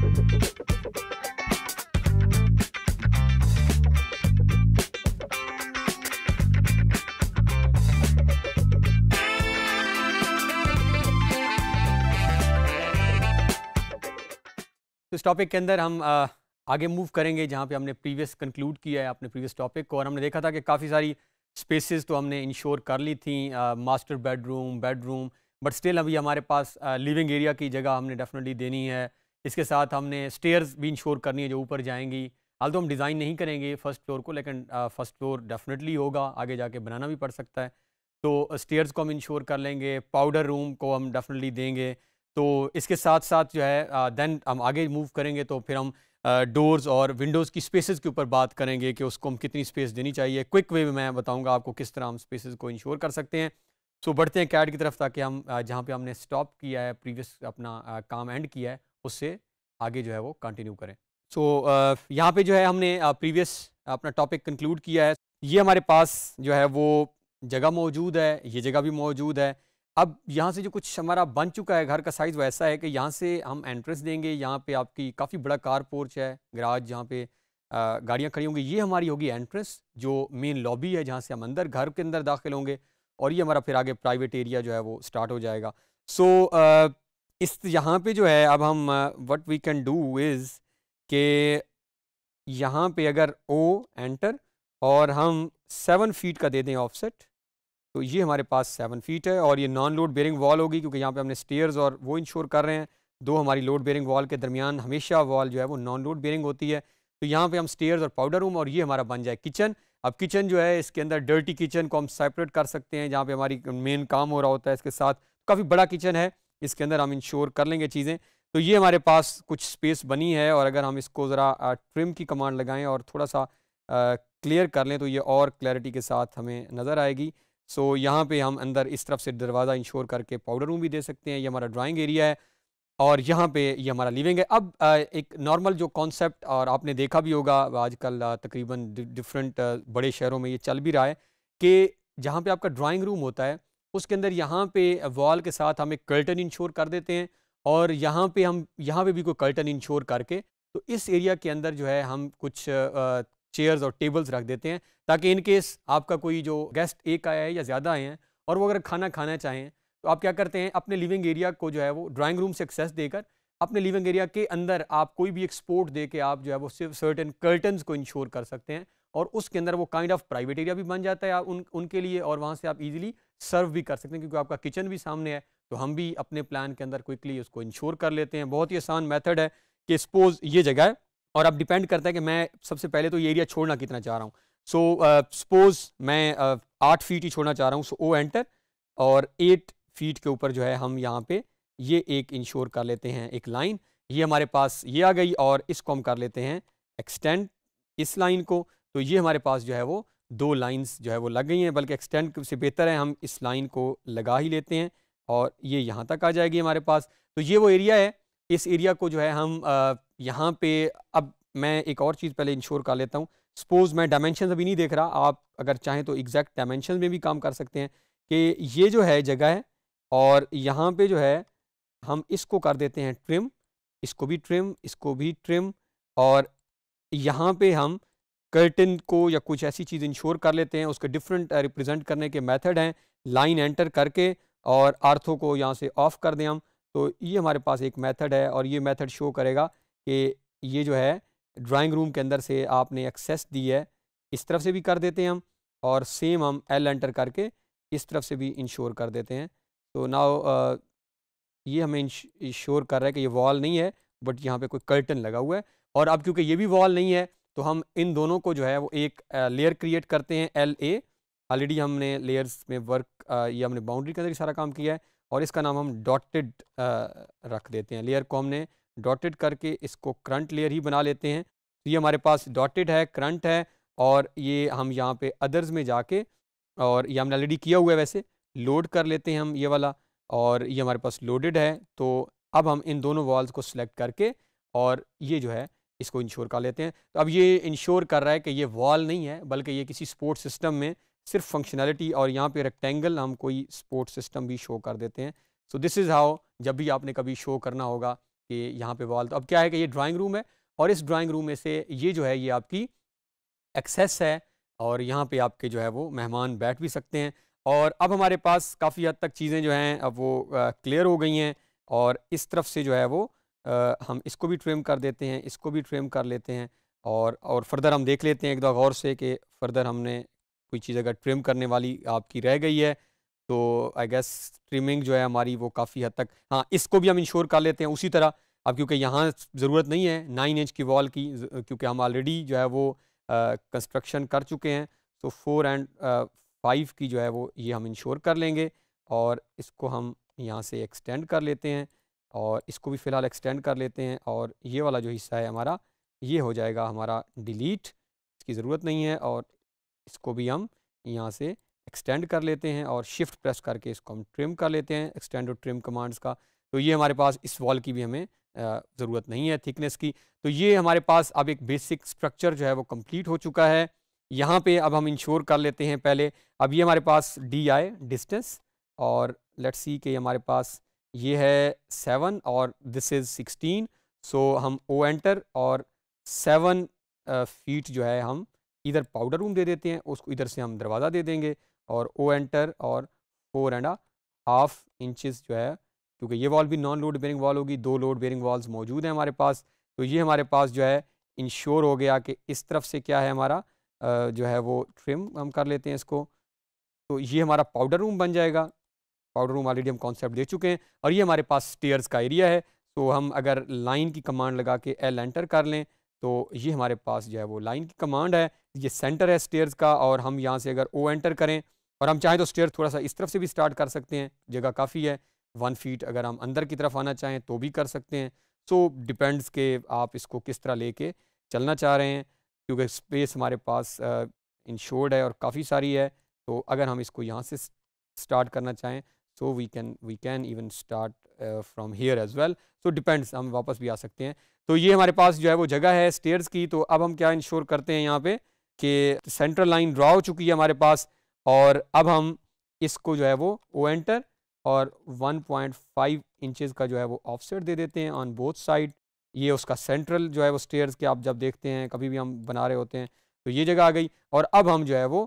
तो इस टॉपिक के अंदर हम आ, आगे मूव करेंगे जहाँ पे हमने प्रीवियस कंक्लूड किया है अपने प्रीवियस टॉपिक को और हमने देखा था कि काफ़ी सारी स्पेसेस तो हमने इंश्योर कर ली थी master bedroom bedroom but still अभी हमारे पास लिविंग एरिया की जगह हमने डेफिनेटली देनी है इसके साथ हमने स्टेयर्स भी इंश्योर करनी है जो ऊपर जाएंगी हाल तो हम डिज़ाइन नहीं करेंगे फर्स्ट फ्लोर को लेकिन फर्स्ट फ्लोर डेफिनेटली होगा आगे जाके बनाना भी पड़ सकता है तो स्टेयर्स को हम इंश्योर कर लेंगे पाउडर रूम को हम डेफिनेटली देंगे तो इसके साथ साथ जो है दैन हम आगे मूव करेंगे तो फिर हम डोर्स और विंडोज़ की स्पेसेस के ऊपर बात करेंगे कि उसको हम कितनी स्पेस देनी चाहिए क्विक वे में मैं बताऊंगा आपको किस तरह हम स्पेसेस को इंश्योर कर सकते हैं सो बढ़ते हैं कैड की तरफ ताकि हम जहाँ पे हमने स्टॉप किया है प्रीवियस अपना काम एंड किया है उससे आगे जो है वो कंटिन्यू करें सो so, uh, यहाँ पे जो है हमने प्रीवियस uh, अपना टॉपिक कंक्लूड किया है ये हमारे पास जो है वो जगह मौजूद है ये जगह भी मौजूद है अब यहाँ से जो कुछ हमारा बन चुका है घर का साइज़ वैसा है कि यहाँ से हम एंट्रेंस देंगे यहाँ पे आपकी काफ़ी बड़ा कार पोर्च है गराज जहाँ पे गाड़ियाँ खड़ी होंगी ये हमारी होगी एंट्रेंस जो मेन लॉबी है जहाँ से हम अंदर घर के अंदर दाखिल होंगे और ये हमारा फिर आगे प्राइवेट एरिया जो है वो स्टार्ट हो जाएगा सो so, इस यहाँ पे जो है अब हम what we can do is के यहाँ पे अगर ओ एंटर और हम सेवन फीट का दे दें ऑफसेट तो ये हमारे पास सेवन फीट है और ये नॉन लोड बेयरिंग वॉल होगी क्योंकि यहाँ पे हमने स्टेयर्स और वो इंश्योर कर रहे हैं दो हमारी लोड बेरिंग वॉल के दरमियान हमेशा वॉल जो है वो नॉन लोड बेरिंग होती है तो यहाँ पे हम स्टेयर्स और पाउडर रूम और ये हमारा बन जाए किचन अब किचन जो है इसके अंदर डर्टी किचन को हम सेपरेट कर सकते हैं जहाँ पे हमारी मेन काम हो रहा होता है इसके साथ काफ़ी बड़ा किचन है इसके अंदर हम इंश्योर कर लेंगे चीज़ें तो ये हमारे पास कुछ स्पेस बनी है और अगर हम इसको ज़रा ट्रिम की कमांड लगाएं और थोड़ा सा क्लियर कर लें तो ये और क्लैरिटी के साथ हमें नज़र आएगी सो यहाँ पे हम अंदर इस तरफ से दरवाज़ा इंश्योर करके पाउडर रूम भी दे सकते हैं ये हमारा ड्राइंग एरिया है और यहाँ पे ये हमारा लिविंग है अब एक नॉर्मल जो कॉन्सेप्ट और आपने देखा भी होगा आजकल तकरीबन डिफरेंट बड़े शहरों में ये चल भी रहा है कि जहाँ पर आपका ड्राइंग रूम होता है उसके अंदर यहाँ पे वॉल के साथ हम एक कर्टन इंश्योर कर देते हैं और यहाँ पे हम यहाँ पे भी कोई कर्टन इंश्योर करके तो इस एरिया के अंदर जो है हम कुछ चेयर्स और टेबल्स रख देते हैं ताकि इन केस आपका कोई जो गेस्ट एक आया है या ज़्यादा आए हैं और वो अगर खाना खाना चाहें तो आप क्या करते हैं अपने लिविंग एरिया को जो है वो ड्राइंग रूम से एक्सेस देकर अपने लिविंग एरिया के अंदर आप कोई भी एक स्पोर्ट दे के आप जो है वो सिर्फ सर्टन कर्टन को इंश्योर कर सकते हैं और उसके अंदर वो काइंड ऑफ प्राइवेट एरिया भी बन जाता है उन उनके लिए और वहाँ से आप इजीली सर्व भी कर सकते हैं क्योंकि आपका किचन भी सामने है तो हम भी अपने प्लान के अंदर क्विकली उसको इंश्योर कर लेते हैं बहुत ही आसान मेथड है कि सपोज ये जगह है और अब डिपेंड करता है कि मैं सबसे पहले तो ये एरिया छोड़ना कितना चाह रहा हूँ सो सपोज मैं आठ uh, फीट ही छोड़ना चाह रहा हूँ सो ओ एंटर और एट फीट के ऊपर जो है हम यहाँ पे ये एक इंश्योर कर लेते हैं एक लाइन ये हमारे पास ये आ गई और इसको हम कर लेते हैं एक्सटेंड इस लाइन को तो ये हमारे पास जो है वो दो लाइंस जो है वो लग गई हैं बल्कि एक्सटेंड से बेहतर है हम इस लाइन को लगा ही लेते हैं और ये यहाँ तक आ जाएगी हमारे पास तो ये वो एरिया है इस एरिया को जो है हम यहाँ पे अब मैं एक और चीज़ पहले इंश्योर कर लेता हूँ सपोज़ मैं डायमेंशन अभी नहीं देख रहा आप अगर चाहें तो एग्जैक्ट डायमेंशन में भी काम कर सकते हैं कि ये जो है जगह है और यहाँ पर जो है हम इसको कर देते हैं ट्रिम इसको भी ट्रिम इसको भी ट्रिम और यहाँ पर हम कर्टन को या कुछ ऐसी चीज़ इंश्योर कर लेते हैं उसके डिफरेंट रिप्रेजेंट uh, करने के मेथड हैं लाइन एंटर करके और आर्थो को यहाँ से ऑफ कर दें हम तो ये हमारे पास एक मेथड है और ये मेथड शो करेगा कि ये जो है ड्राइंग रूम के अंदर से आपने एक्सेस दी है इस तरफ से भी कर देते हैं हम और सेम हम एल एंटर करके इस तरफ से भी इंश्योर कर देते हैं तो नाउ uh, ये हमें इंश्योर कर रहा है कि ये वॉल नहीं है बट यहाँ पर कोई कर्टन लगा हुआ है और अब क्योंकि ये भी वॉल नहीं है तो हम इन दोनों को जो है वो एक लेयर क्रिएट करते हैं एल ए ऑलरेडी हमने लेयर्स में वर्क ये हमने बाउंड्री के अंदर सारा काम किया है और इसका नाम हम डॉटेड रख देते हैं लेयर को हमने डॉटेड करके इसको करंट लेयर ही बना लेते हैं तो ये हमारे पास डॉटेड है करंट है और ये हम यहाँ पे अदर्स में जाके और ये हमने ऑलरेडी किया हुआ है वैसे लोड कर लेते हैं हम ये वाला और ये हमारे पास लोडेड है तो अब हम इन दोनों वॉल्स को सिलेक्ट करके और ये जो है इसको इंश्योर कर लेते हैं तो अब ये इंश्योर कर रहा है कि ये वॉल नहीं है बल्कि ये किसी स्पोर्ट सिस्टम में सिर्फ फंक्शनैलिटी और यहाँ पे रेक्टेंगल हम कोई स्पोर्ट सिस्टम भी शो कर देते हैं सो दिस इज़ हाउ जब भी आपने कभी शो करना होगा कि यहाँ पे वॉल तो अब क्या है कि ये ड्राइंग रूम है और इस ड्राइंग रूम में से ये जो है ये आपकी एक्सेस है और यहाँ पे आपके जो है वो मेहमान बैठ भी सकते हैं और अब हमारे पास काफ़ी हद तक चीज़ें जो हैं अब वो क्लियर हो गई हैं और इस तरफ से जो है वो हम इसको भी ट्रेम कर देते हैं इसको भी ट्रेम कर लेते हैं और और फर्दर हम देख लेते हैं एक दो गौर से कि फर्दर हमने कोई चीज़ अगर ट्रेम करने वाली आपकी रह गई है तो आई गेस ट्रिमिंग जो है हमारी वो काफ़ी हद तक हाँ इसको भी हम इंश्योर कर लेते हैं उसी तरह अब क्योंकि यहाँ ज़रूरत नहीं है नाइन इंच की वॉल की क्योंकि हम ऑलरेडी जो है वो कंस्ट्रक्शन कर चुके हैं तो फोर एंड फाइव की जो है वो ये हम इंश्योर कर लेंगे और इसको हम यहाँ से एक्सटेंड कर लेते हैं और इसको भी फ़िलहाल एक्सटेंड कर लेते हैं और ये वाला जो हिस्सा है हमारा ये हो जाएगा हमारा डिलीट इसकी ज़रूरत नहीं है और इसको भी हम यहाँ से एक्सटेंड कर लेते हैं और शिफ्ट प्रेस करके इसको हम ट्रिम कर लेते हैं एक्सटेंड और ट्रिम कमांड्स का तो ये हमारे पास इस वॉल की भी हमें ज़रूरत नहीं है थिकनेस की तो ये हमारे पास अब एक बेसिक स्ट्रक्चर जो है वो कम्प्लीट हो चुका है यहाँ पे अब हम इंश्योर कर लेते हैं पहले अब ये हमारे पास डी आई डिस्टेंस और लेट्स सी के हमारे पास ये है सेवन और दिस इज़ सिक्सटीन सो हम ओ एंटर और सेवन फीट जो है हम इधर पाउडर रूम दे देते हैं उसको इधर से हम दरवाज़ा दे देंगे और ओ एंटर और फोर एंड हाफ इंचज़ जो है क्योंकि ये वॉल भी नॉन लोड बेरिंग वॉल होगी दो लोड बेरिंग वॉल्स मौजूद हैं हमारे पास तो ये हमारे पास जो है इंश्योर हो गया कि इस तरफ से क्या है हमारा जो है वो ट्रिम हम कर लेते हैं इसको तो ये हमारा पाउडर रूम बन जाएगा पाउडर रूम ऑलरेडी हम कॉन्सेप्ट दे चुके हैं और ये हमारे पास स्टेयर्स का एरिया है तो हम अगर लाइन की कमांड लगा के एल एंटर कर लें तो ये हमारे पास जो है वो लाइन की कमांड है ये सेंटर है स्टेयर्स का और हम यहाँ से अगर ओ एंटर करें और हम चाहें तो स्टेयर थोड़ा सा इस तरफ से भी स्टार्ट कर सकते हैं जगह काफ़ी है वन फीट अगर हम अंदर की तरफ आना चाहें तो भी कर सकते हैं सो so, डिपेंड्स के आप इसको किस तरह कर चलना चाह रहे हैं क्योंकि स्पेस हमारे पास इंश्योर्ड है और काफ़ी सारी है तो अगर हम इसको यहाँ से स्टार्ट करना चाहें so we can we can even start from here as well so depends हम वापस भी आ सकते हैं तो ये हमारे पास जो है वो जगह है स्टेयर्स की तो अब हम क्या इंश्योर करते हैं यहाँ पे कि सेंट्रल लाइन ड्रा हो चुकी है हमारे पास और अब हम इसको जो है वो ओ एंटर और 1.5 पॉइंट इंचज़ का जो है वो ऑफसेट दे देते हैं ऑन बोथ साइड ये उसका सेंट्रल जो है वो स्टेयर्स के आप जब देखते हैं कभी भी हम बना रहे होते हैं तो ये जगह आ गई और अब हम जो है वो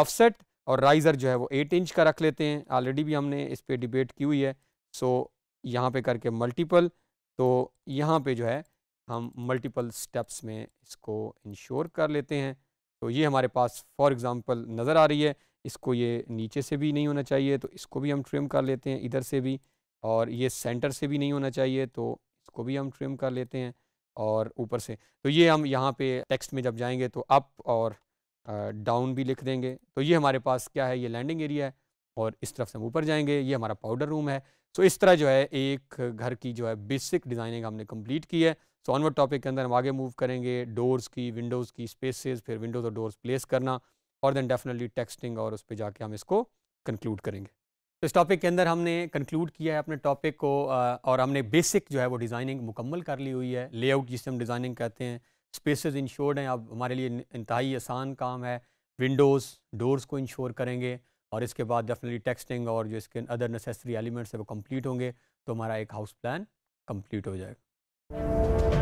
ऑफसेट और राइज़र जो है वो एट इंच का रख लेते हैं ऑलरेडी भी हमने इस पर डिबेट की हुई है सो यहाँ पे करके मल्टीपल तो यहाँ पे जो है हम मल्टीपल स्टेप्स में इसको इंश्योर कर लेते हैं तो ये हमारे पास फॉर एग्ज़ाम्पल नज़र आ रही है इसको ये नीचे से भी नहीं होना चाहिए तो इसको भी हम ट्रिम कर लेते हैं इधर से भी और ये सेंटर से भी नहीं होना चाहिए तो इसको भी हम ट्रिम कर लेते हैं और ऊपर से तो ये हम यहाँ पे टेक्स्ट में जब जाएंगे तो अप और डाउन भी लिख देंगे तो ये हमारे पास क्या है ये लैंडिंग एरिया है और इस तरफ से हम ऊपर जाएंगे ये हमारा पाउडर रूम है सो इस तरह जो है एक घर की जो है बेसिक डिज़ाइनिंग हमने कंप्लीट की है सो ऑनवर्ड टॉपिक के अंदर हम आगे मूव करेंगे डोर्स की विंडोज़ की स्पेसेस फिर विंडोज़ और डोर्स प्लेस करना और देन डेफिनेटली टेक्सटिंग और उस पर जाके हम इसको कंक्लूड करेंगे तो इस टॉपिक के अंदर हमने कंक्लूड किया है अपने टॉपिक को और हमने बेसिक जो है वो डिज़ाइनिंग मुकम्मल कर ली हुई है लेआउट जिसे हम डिज़ाइनिंग कहते हैं स्पेसेस इंश्योर्ड हैं अब हमारे लिए इंतहाई आसान काम है विंडोज़ डोर्स को इंश्योर करेंगे और इसके बाद डेफिनेटली टेक्सटिंग और जो इसके अदर नेसेसरी एलिमेंट्स है वो कम्प्लीट होंगे तो हमारा एक हाउस प्लान कम्प्लीट हो जाएगा